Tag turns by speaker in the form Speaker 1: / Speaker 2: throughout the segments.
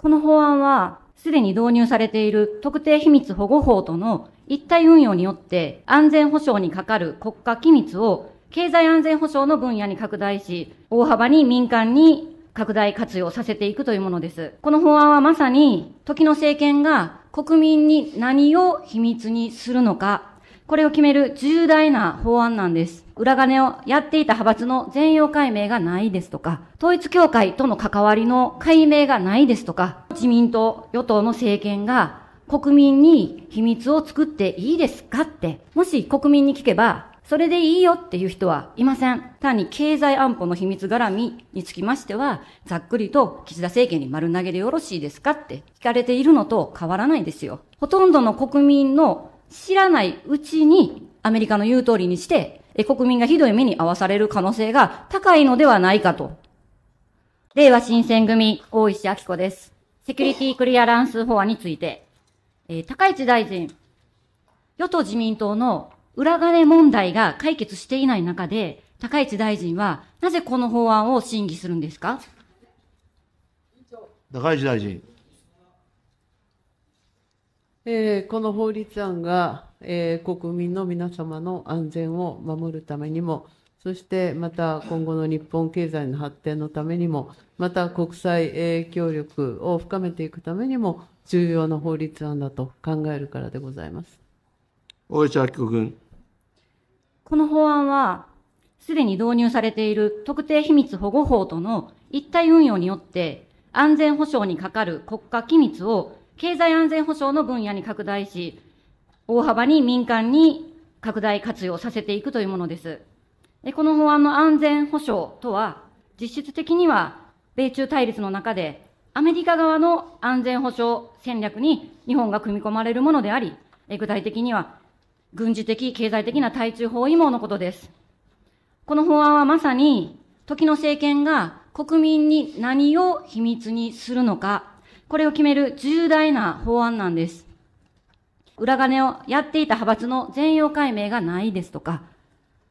Speaker 1: この法案は、すでに導入されている特定秘密保護法との一体運用によって、安全保障にかかる国家機密を経済安全保障の分野に拡大し、大幅に民間に拡大活用させていくというものです。この法案はまさに、時の政権が国民に何を秘密にするのか、これを決める重大な法案なんです。裏金をやっていた派閥の全容解明がないですとか、統一教会との関わりの解明がないですとか、自民党、与党の政権が国民に秘密を作っていいですかって、もし国民に聞けば、それでいいよっていう人はいません。単に経済安保の秘密絡みにつきましては、ざっくりと岸田政権に丸投げでよろしいですかって聞かれているのと変わらないですよ。ほとんどの国民の知らないうちにアメリカの言う通りにして国民がひどい目に遭わされる可能性が高いのではないかと。令和新選組、大石明子です。セキュリティクリアランス法案について、えー、高市大臣、与党自民党の裏金問題が解決していない中で、高市大臣はなぜこの法案を審議するんですか
Speaker 2: 高市大臣。
Speaker 1: えー、この法律案が
Speaker 2: えー、国民の皆様の安全を守るためにも、そしてまた今後の日本経済の発展のためにも、また国際協力を深めていくためにも、重要な法律案だと考えるからでございます。大内明子君。
Speaker 1: この法案は、すでに導入されている特定秘密保護法との一体運用によって、安全保障にかかる国家機密を経済安全保障の分野に拡大し、大幅に民間に拡大活用させていくというものです。この法案の安全保障とは、実質的には米中対立の中で、アメリカ側の安全保障戦略に日本が組み込まれるものであり、具体的には軍事的、経済的な対中包囲網のことです。この法案はまさに、時の政権が国民に何を秘密にするのか、これを決める重大な法案なんです。裏金をやっていた派閥の全容解明がないですとか、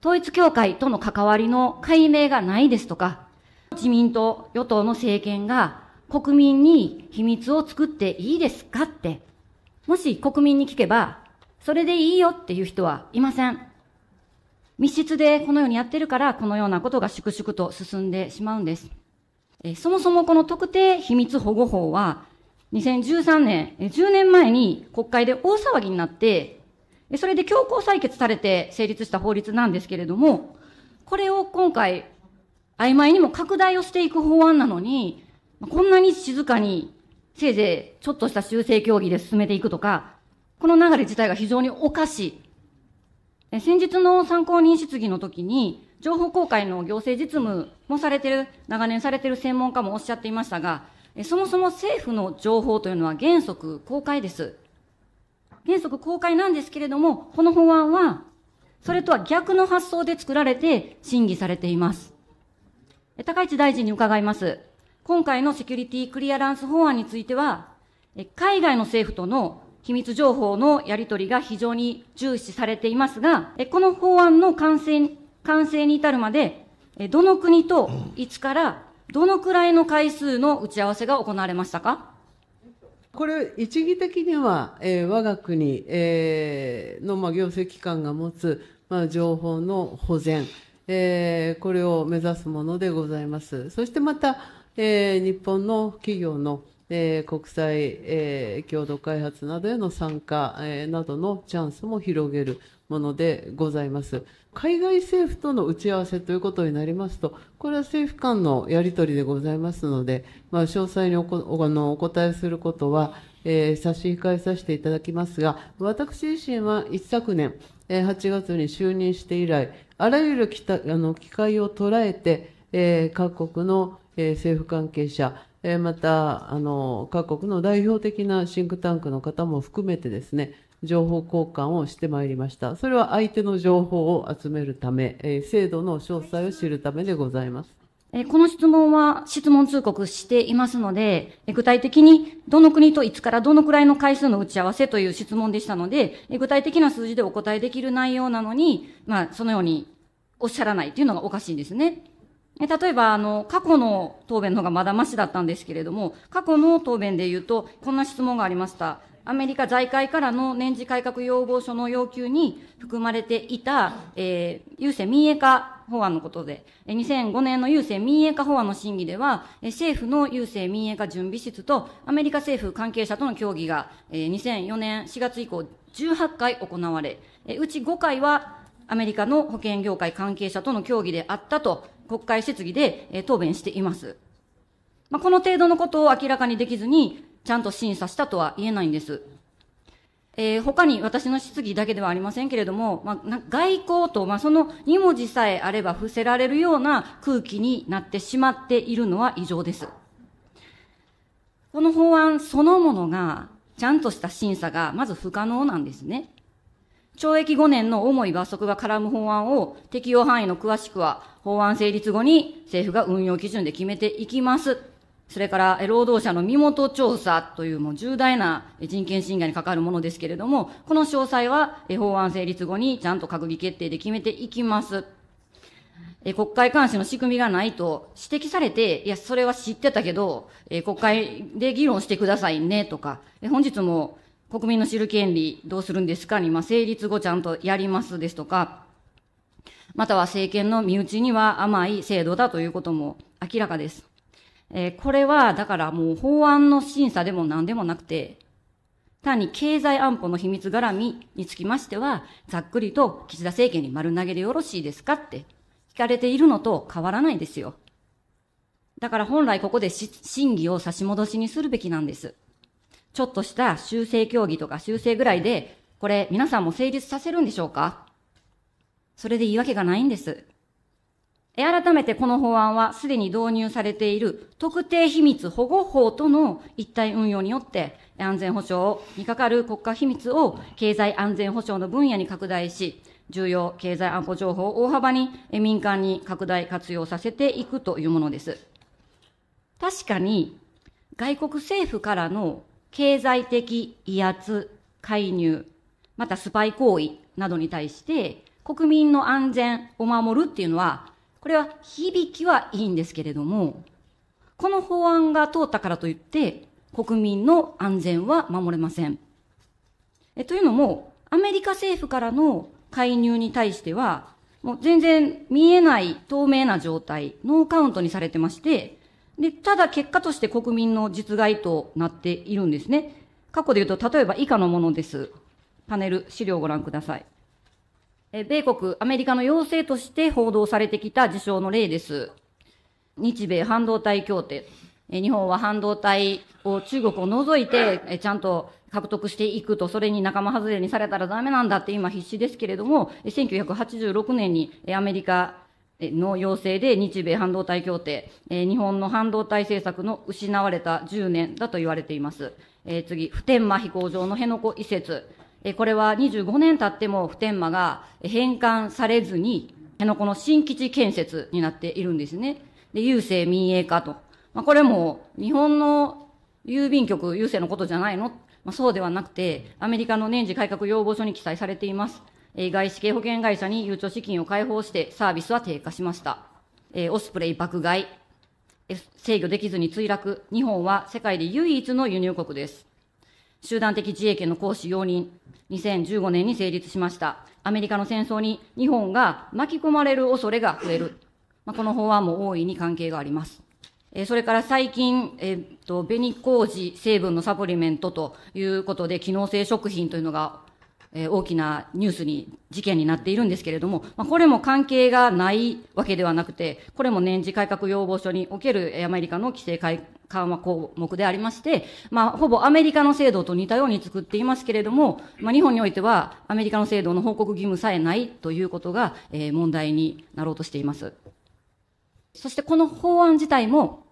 Speaker 1: 統一協会との関わりの解明がないですとか、自民党、与党の政権が国民に秘密を作っていいですかって、もし国民に聞けば、それでいいよっていう人はいません。密室でこのようにやってるから、このようなことが粛々と進んでしまうんです。えそもそもこの特定秘密保護法は、2013年、10年前に国会で大騒ぎになって、それで強行採決されて成立した法律なんですけれども、これを今回、曖昧にも拡大をしていく法案なのに、こんなに静かに、せいぜいちょっとした修正協議で進めていくとか、この流れ自体が非常におかしい。先日の参考人質疑の時に、情報公開の行政実務もされてる、長年されてる専門家もおっしゃっていましたが、そもそも政府の情報というのは原則公開です。原則公開なんですけれども、この法案は、それとは逆の発想で作られて審議されています。高市大臣に伺います。今回のセキュリティクリアランス法案については、海外の政府との秘密情報のやり取りが非常に重視されていますが、この法案の完成完成に至るまで、どの国といつからどのくらいの回数の打ち合わせが行われましたか
Speaker 2: これ、一義的には、えー、我が国、えー、の、まあ、行政機関が持つ、まあ、情報の保全、えー、これを目指すものでございます。そしてまた、えー、日本の企業の、えー、国際、えー、共同開発などへの参加、えー、などのチャンスも広げるものでございます。海外政府との打ち合わせということになりますと、これは政府間のやり取りでございますので、まあ、詳細におこのお答えすることは、えー、差し控えさせていただきますが、私自身は一昨年、えー、8月に就任して以来、あらゆるきたあの機会を捉えて、えー、各国の、えー、政府関係者、えまたあの各国の代表的なシンクタンクの方も含めてですね情報交換をしてまいりましたそれは相手の情報を集めるため、え制度の詳細を知るためでございます
Speaker 1: この質問は質問通告していますので、具体的にどの国といつからどのくらいの回数の打ち合わせという質問でしたので、具体的な数字でお答えできる内容なのに、まあ、そのようにおっしゃらないというのがおかしいんですね。例えば、あの、過去の答弁の方がまだましだったんですけれども、過去の答弁で言うと、こんな質問がありました。アメリカ財界からの年次改革要望書の要求に含まれていた、えー、郵政民営化法案のことで、2005年の郵政民営化法案の審議では、政府の郵政民営化準備室とアメリカ政府関係者との協議が、2004年4月以降18回行われ、うち5回はアメリカの保険業界関係者との協議であったと国会質疑で、え答弁しています。まあ、この程度のことを明らかにできずに、ちゃんと審査したとは言えないんです。えー、他に私の質疑だけではありませんけれども、まあ、外交と、まあ、その2文字さえあれば伏せられるような空気になってしまっているのは異常です。この法案そのものが、ちゃんとした審査がまず不可能なんですね。懲役5年の重い罰則が絡む法案を適用範囲の詳しくは法案成立後に政府が運用基準で決めていきます。それから、労働者の身元調査というもう重大な人権侵害にかかるものですけれども、この詳細は法案成立後にちゃんと閣議決定で決めていきます。国会監視の仕組みがないと指摘されて、いや、それは知ってたけど、国会で議論してくださいねとか、本日も国民の知る権利どうするんですかに、まあ、成立後ちゃんとやりますですとか、または政権の身内には甘い制度だということも明らかです。えー、これは、だからもう法案の審査でも何でもなくて、単に経済安保の秘密絡みにつきましては、ざっくりと岸田政権に丸投げでよろしいですかって聞かれているのと変わらないですよ。だから本来ここで審議を差し戻しにするべきなんです。ちょっとした修正協議とか修正ぐらいで、これ皆さんも成立させるんでしょうかそれで言い訳がないんです。え、改めてこの法案はすでに導入されている特定秘密保護法との一体運用によって安全保障にかかる国家秘密を経済安全保障の分野に拡大し、重要経済安保情報を大幅に民間に拡大活用させていくというものです。確かに外国政府からの経済的威圧、介入、またスパイ行為などに対して、国民の安全を守るっていうのは、これは響きはいいんですけれども、この法案が通ったからといって、国民の安全は守れません。えというのも、アメリカ政府からの介入に対しては、もう全然見えない透明な状態、ノーカウントにされてまして、で、ただ結果として国民の実害となっているんですね。過去で言うと、例えば以下のものです。パネル、資料をご覧ください。え米国、アメリカの要請として報道されてきた事象の例です。日米半導体協定。え日本は半導体を中国を除いてえちゃんと獲得していくと、それに仲間外れにされたらダメなんだって今必死ですけれども、1986年にアメリカの要請で日米半導体協定、え日本の半導体政策の失われた10年だと言われています。え次、普天間飛行場の辺野古移設。えこれは25年経っても普天間が返還されずに、辺野古の新基地建設になっているんですね。で、郵政民営化と。まあ、これも日本の郵便局、郵政のことじゃないのまあ、そうではなくて、アメリカの年次改革要望書に記載されています。外資系保険会社に誘致資金を開放してサービスは低下しました。オスプレイ爆買い、制御できずに墜落、日本は世界で唯一の輸入国です。集団的自衛権の行使容認、2015年に成立しました。アメリカの戦争に日本が巻き込まれる恐れが増える。まあ、この法案も大いに関係があります。それから最近、えっ、と、紅麹成分のサプリメントということで、機能性食品というのがえー、大きなニュースに、事件になっているんですけれども、まあ、これも関係がないわけではなくて、これも年次改革要望書におけるアメリカの規制改緩和項目でありまして、まあ、ほぼアメリカの制度と似たように作っていますけれども、まあ、日本においてはアメリカの制度の報告義務さえないということが、えー、問題になろうとしています。そしてこの法案自体も、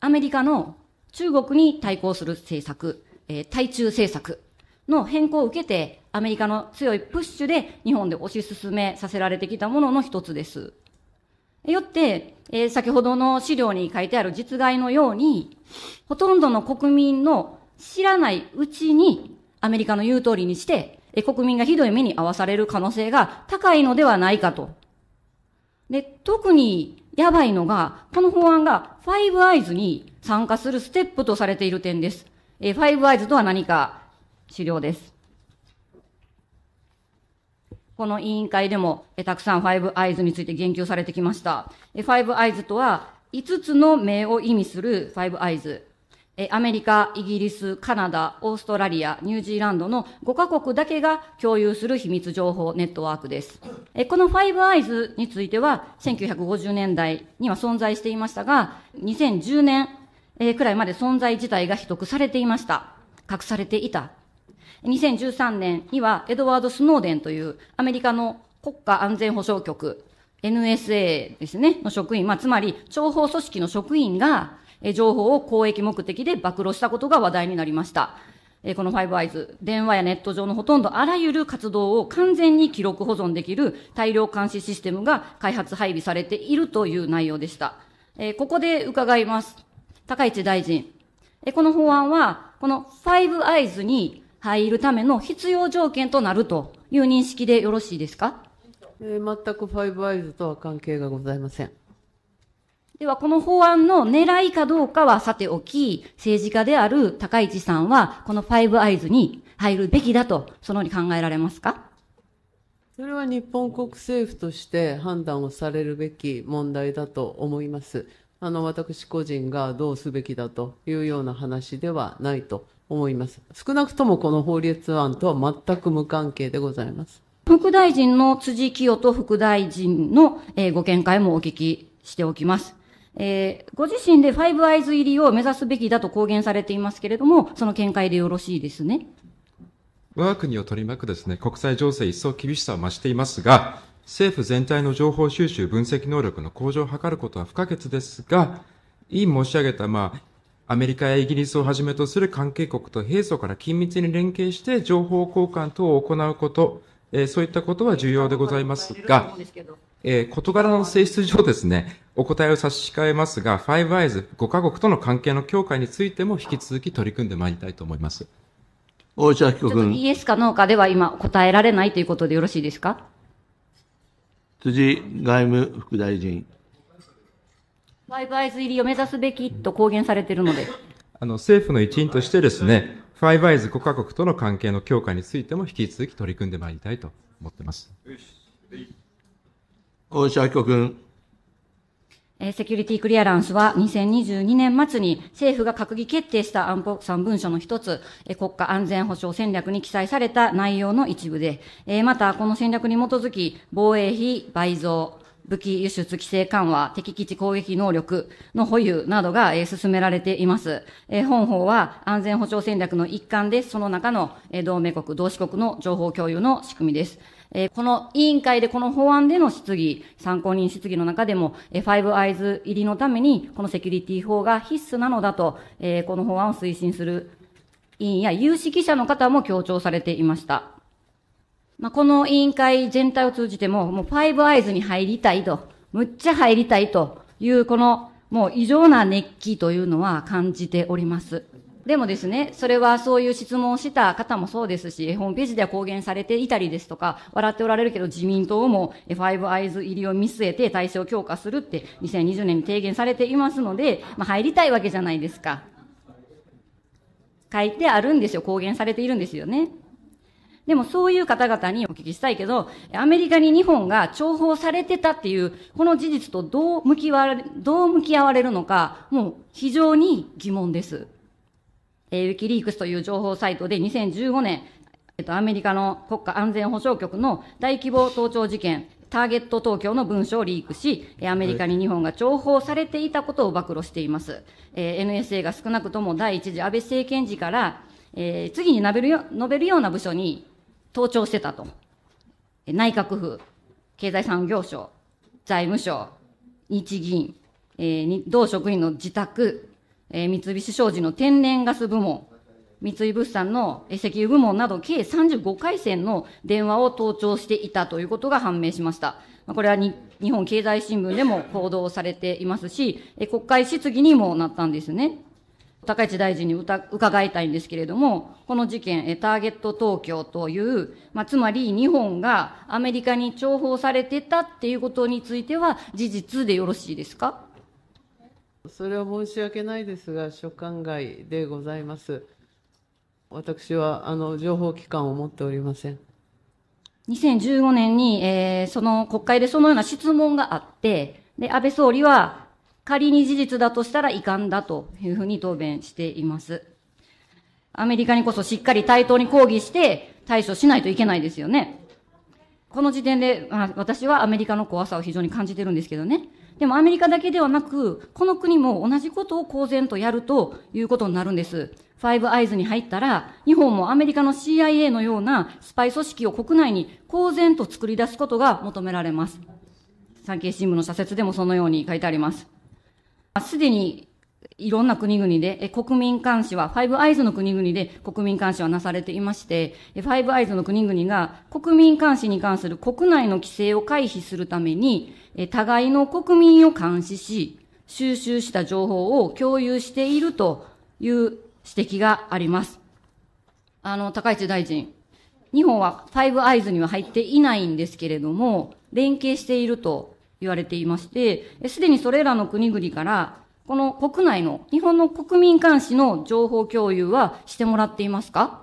Speaker 1: アメリカの中国に対抗する政策、えー、対中政策の変更を受けて、アメリカの強いプッシュで日本で推し進めさせられてきたものの一つです。よって、えー、先ほどの資料に書いてある実害のように、ほとんどの国民の知らないうちにアメリカの言う通りにして、えー、国民がひどい目に遭わされる可能性が高いのではないかと。で、特にやばいのが、この法案がファイブアイズに参加するステップとされている点です。えー、ファイブアイズとは何か、資料です。この委員会でもえたくさんファイブアイズについて言及されてきました。ファイブアイズとは、5つの名を意味するファイブアイズ。アメリカ、イギリス、カナダ、オーストラリア、ニュージーランドの5カ国だけが共有する秘密情報ネットワークです。このファイブアイズについては、1950年代には存在していましたが、2010年くらいまで存在自体が秘匿されていました。隠されていた2013年にはエドワード・スノーデンというアメリカの国家安全保障局、NSA ですね、の職員、まあ、つまり諜報組織の職員が、え情報を公益目的で暴露したことが話題になりました。えこのファイブアイズ、電話やネット上のほとんどあらゆる活動を完全に記録保存できる大量監視システムが開発配備されているという内容でした。えここで伺います。高市大臣。えこの法案は、このファイブアイズに入るための必要条件となるという認識でよろしいですか、
Speaker 2: えー、全くファイブアイズとは関係がございません。
Speaker 1: では、この法案の狙いかどうかはさておき、政治家である高市さんは、このファイブアイズに入るべきだと、そのように考えられますか
Speaker 2: それは日本国政府として判断をされるべき問題だと思います。あの、私個人がどうすべきだというような話ではないと思います。少なくともこの法律案とは全く無関係でございます。
Speaker 1: 副大臣の辻清と副大臣の、えご見解もお聞きしておきます。えー、ご自身でファイブアイズ入りを目指すべきだと公言されていますけれども、その見解でよろしいですね。
Speaker 2: 我が国を取り巻くですね、国際情勢一層厳しさを増していますが、政府全体の情報収集分析能力の向上を図ることは不可欠ですが、委員申し上げた、まあ、アメリカやイギリスをはじめとする関係国と平素から緊密に連携して情報交換等を行うこと、えー、そういったことは重要でございますが、えー、事柄の性質上ですね、お答えを差し控えますが、ファイブアイズ、五5カ国との関係の強化についても引き続き取り組んでまいりたいと思います。大内明子君。
Speaker 1: イエスかノーかでは今答えられないということでよろしいですか
Speaker 2: 辻外務副大臣。
Speaker 1: ファイブアイズ入りを目指すべきと公言されているので。
Speaker 2: あの、政府の一員としてですね、ファイブアイズ5カ国との関係の強化についても引き続き取り組んでまいりたいと思っています。大石明子君。
Speaker 1: セキュリティクリアランスは2022年末に政府が閣議決定した安保3文書の一つ、国家安全保障戦略に記載された内容の一部で、またこの戦略に基づき、防衛費倍増、武器輸出規制緩和、敵基地攻撃能力の保有などが、進められています。本法は安全保障戦略の一環で、その中の、同盟国、同志国の情報共有の仕組みです。この委員会でこの法案での質疑、参考人質疑の中でも、ファイブアイズ入りのために、このセキュリティ法が必須なのだと、この法案を推進する委員や有識者の方も強調されていました。まあ、この委員会全体を通じても、もうファイブアイズに入りたいと、むっちゃ入りたいという、この、もう異常な熱気というのは感じております。でもですね、それはそういう質問をした方もそうですし、ホームページでは公言されていたりですとか、笑っておられるけど自民党もファイブアイズ入りを見据えて体制を強化するって2020年に提言されていますので、まあ、入りたいわけじゃないですか。書いてあるんですよ。公言されているんですよね。でもそういう方々にお聞きしたいけど、アメリカに日本が重宝されてたっていう、この事実とどう向きわれ、どう向き合われるのか、もう非常に疑問です。えー、ウィキリークスという情報サイトで2015年、えっと、アメリカの国家安全保障局の大規模盗聴事件、ターゲット東京の文書をリークし、アメリカに日本が重宝されていたことを暴露しています。えー、NSA が少なくとも第一次安倍政権時から、えー、次に述べるよ、述べるような部署に盗聴してたと。内閣府、経済産業省、財務省、日銀、えー、同職員の自宅、えー、三菱商事の天然ガス部門、三井物産の石油部門など計35回線の電話を盗聴していたということが判明しました。これは日本経済新聞でも報道されていますし、国会質疑にもなったんですね。高市大臣にうた伺いたいんですけれども、この事件、ターゲット東京という、まあ、つまり日本がアメリカに重宝されてたっていうことについては、事実でよろしいですか
Speaker 2: それは申し訳ないですが、所管外でございます。私はあの情報機関を持っておりません。
Speaker 1: 2015年に、えー、その国会でそのような質問があって、で、安倍総理は、仮に事実だとしたら遺憾だというふうに答弁しています。アメリカにこそしっかり対等に抗議して対処しないといけないですよね。この時点で、まあ、私はアメリカの怖さを非常に感じてるんですけどね。でもアメリカだけではなく、この国も同じことを公然とやるということになるんです。ファイブアイズに入ったら、日本もアメリカの CIA のようなスパイ組織を国内に公然と作り出すことが求められます。産経新聞の社説でもそのように書いてあります。すでにいろんな国々で、国民監視は、ファイブアイズの国々で国民監視はなされていまして、ファイブアイズの国々が国民監視に関する国内の規制を回避するために、互いの国民を監視し、収集した情報を共有しているという指摘があります。あの、高市大臣、日本はファイブアイズには入っていないんですけれども、連携していると言われていまして、すでにそれらの国々から、この国内の日本の国民監視の情報共有はしてもらっていますか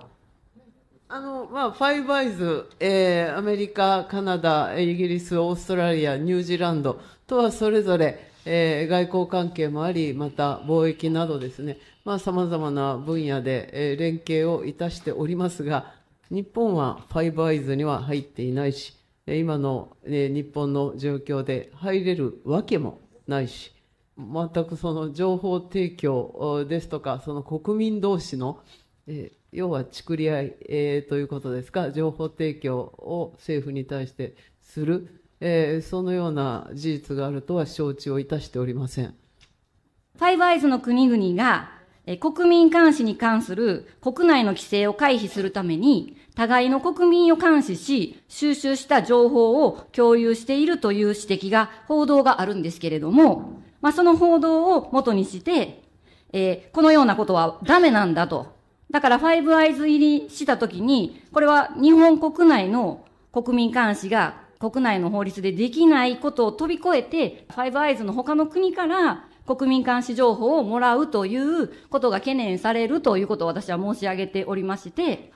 Speaker 2: あの、まあ、ファイブアイズ、えー、アメリカ、カナダ、イギリス、オーストラリア、ニュージーランドとはそれぞれ、えー、外交関係もあり、また貿易などですね、まあ、様々な分野で、えー、連携をいたしておりますが、日本はファイブアイズには入っていないし、今の、ね、日本の状況で入れるわけもないし、全くその情報提供ですとか、その国民同士の、え要はちくり合い、えー、ということですか、情報提供を政府に対してする、えー、そのような事実があるとは承知をいたしておりません。
Speaker 1: ファイブアイズの国々がえ国民監視に関する国内の規制を回避するために、互いの国民を監視し、収集した情報を共有しているという指摘が、報道があるんですけれども、まあ、その報道を元にして、えー、このようなことはダメなんだと。だから、ファイブアイズ入りしたときに、これは日本国内の国民監視が国内の法律でできないことを飛び越えて、ファイブアイズの他の国から国民監視情報をもらうということが懸念されるということを私は申し上げておりまして、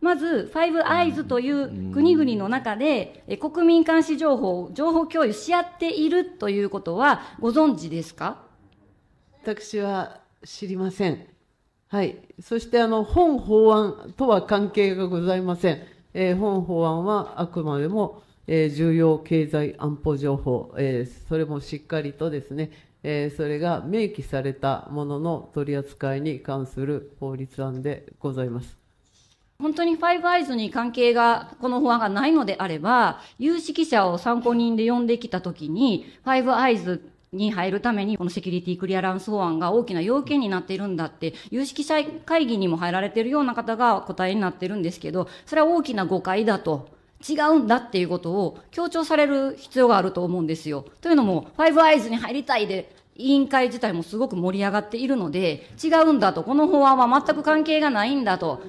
Speaker 1: まず、ファイブアイズという国々の中で、国民監視情報、情報共有し合っているということはご存知ですか私は知りません。はい。そ
Speaker 2: して、あの、本法案とは関係がございません。えー、本法案はあくまでも、えー、重要経済安保情報、えー、それもしっかりとですね、えー、それが明記されたものの取り扱いに関する法律案でございます。
Speaker 1: 本当にファイブアイズに関係が、この法案がないのであれば、有識者を参考人で呼んできたときに、ファイブアイズに入るために、このセキュリティクリアランス法案が大きな要件になっているんだって、有識者会議にも入られているような方が答えになってるんですけど、それは大きな誤解だと。違うんだっていうことを強調される必要があると思うんですよ。というのも、ファイブアイズに入りたいで、委員会自体もすごく盛り上がっているので、違うんだと、この法案は全く関係がないんだと、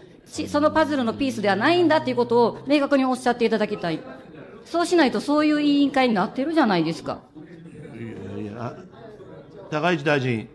Speaker 1: そのパズルのピースではないんだということを明確におっしゃっていただきたい。そうしないとそういう委員会になってるじゃないですか。
Speaker 2: いやいや高市大臣。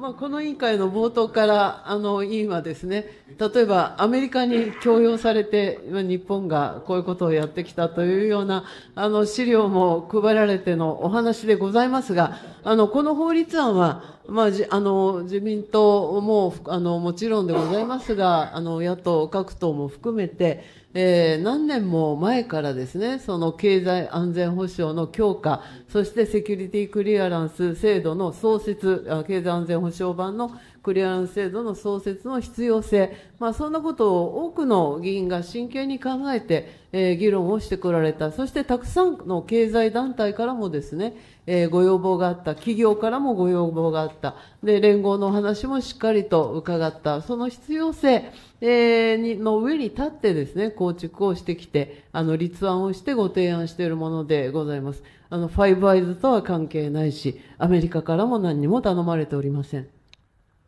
Speaker 2: まあ、この委員会の冒頭からあの委員はですね例えばアメリカに強要されて日本がこういうことをやってきたというようなあの資料も配られてのお話でございますがあの、この法律案は、まあ、じあの、自民党も、あの、もちろんでございますが、あの、野党各党も含めて、えー、何年も前からですね、その経済安全保障の強化、そしてセキュリティクリアランス制度の創設、経済安全保障版のクリアランス制度の創設の必要性、まあ、そんなことを多くの議員が真剣に考えて、えー、議論をしてこられた、そしてたくさんの経済団体からもですね、えー、ご要望があった、企業からもご要望があった、で連合の話もしっかりと伺った、その必要性、えー、にの上に立ってですね、構築をしてきて、あの立案をしてご提案しているものでございます。あの、ファイブアイズとは関係ないし、アメリカからも何にも頼まれておりません。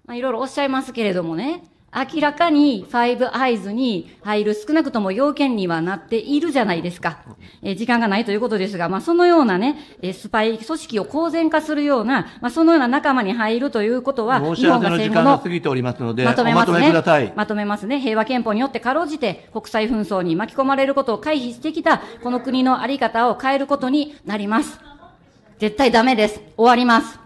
Speaker 1: まあ、いろいろおっしゃいますけれどもね、明らかにファイブアイズに入る少なくとも要件にはなっているじゃないですか。え時間がないということですが、まあ、そのようなね、えスパイ組織を公然化するような、まあ、そのような仲間に入るということは、日本がますの。まとめますね。まとめますね。平和憲法によってかろうじて国際紛争に巻き込まれることを回避してきた、この国のあり方を変えることになります。絶対ダメです。終わります。